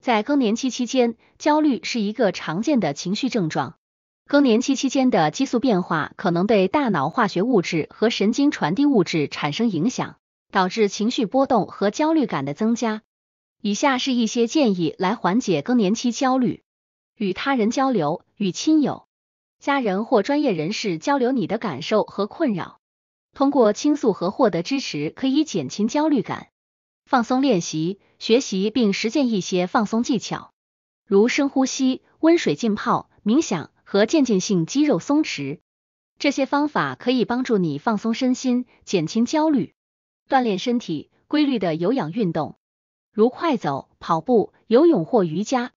在更年期期间，焦虑是一个常见的情绪症状。更年期期间的激素变化可能对大脑化学物质和神经传递物质产生影响，导致情绪波动和焦虑感的增加。以下是一些建议来缓解更年期焦虑：与他人交流，与亲友、家人或专业人士交流你的感受和困扰，通过倾诉和获得支持可以减轻焦虑感。放松练习，学习并实践一些放松技巧，如深呼吸、温水浸泡、冥想和渐进性肌肉松弛。这些方法可以帮助你放松身心，减轻焦虑。锻炼身体，规律的有氧运动，如快走、跑步、游泳或瑜伽，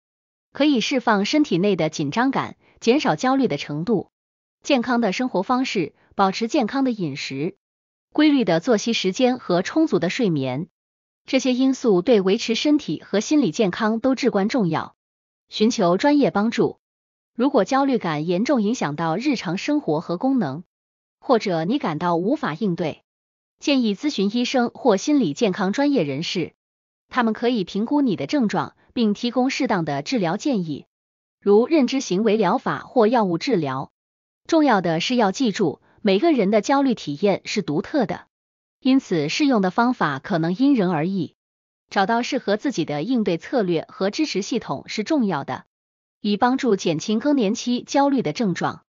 可以释放身体内的紧张感，减少焦虑的程度。健康的生活方式，保持健康的饮食、规律的作息时间和充足的睡眠。这些因素对维持身体和心理健康都至关重要。寻求专业帮助，如果焦虑感严重影响到日常生活和功能，或者你感到无法应对，建议咨询医生或心理健康专业人士。他们可以评估你的症状，并提供适当的治疗建议，如认知行为疗法或药物治疗。重要的是要记住，每个人的焦虑体验是独特的。因此，适用的方法可能因人而异。找到适合自己的应对策略和支持系统是重要的，以帮助减轻更年期焦虑的症状。